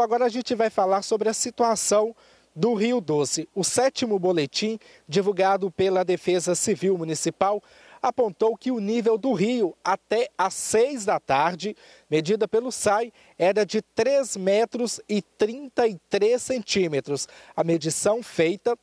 Agora a gente vai falar sobre a situação do Rio Doce. O sétimo boletim, divulgado pela Defesa Civil Municipal, apontou que o nível do rio até às 6 da tarde, medida pelo SAI, era de 3 metros e 33 centímetros. A medição feita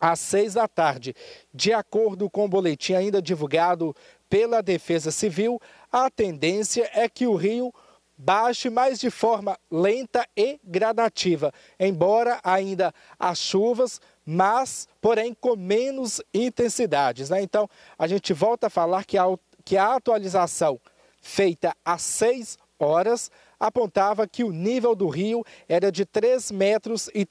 às 6 da tarde. De acordo com o boletim ainda divulgado pela Defesa Civil, a tendência é que o rio baixe, mas de forma lenta e gradativa, embora ainda as chuvas, mas porém com menos intensidades. Né? Então, a gente volta a falar que a, que a atualização feita às seis horas apontava que o nível do rio era de 3,33 metros e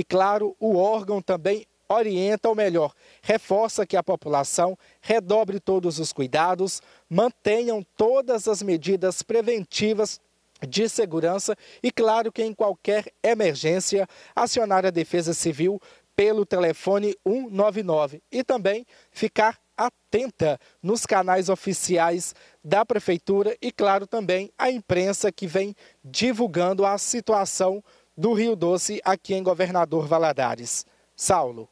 E claro, o órgão também orienta ou melhor, reforça que a população redobre todos os cuidados, mantenham todas as medidas preventivas de segurança e, claro, que em qualquer emergência, acionar a Defesa Civil pelo telefone 199 e também ficar atenta nos canais oficiais da Prefeitura e, claro, também a imprensa que vem divulgando a situação do Rio Doce aqui em Governador Valadares. Saulo.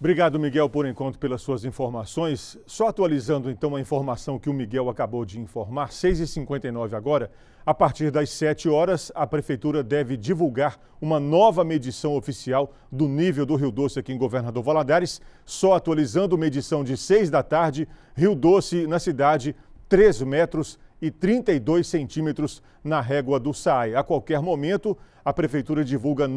Obrigado, Miguel, por enquanto, pelas suas informações. Só atualizando, então, a informação que o Miguel acabou de informar, 6h59 agora, a partir das 7 horas, a Prefeitura deve divulgar uma nova medição oficial do nível do Rio Doce aqui em Governador Valadares. Só atualizando, medição de 6 da tarde, Rio Doce na cidade, 3 metros e 32 centímetros na régua do SAI. A qualquer momento, a Prefeitura divulga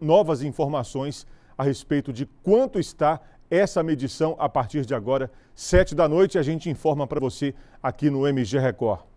novas informações a respeito de quanto está essa medição a partir de agora, sete da noite. A gente informa para você aqui no MG Record.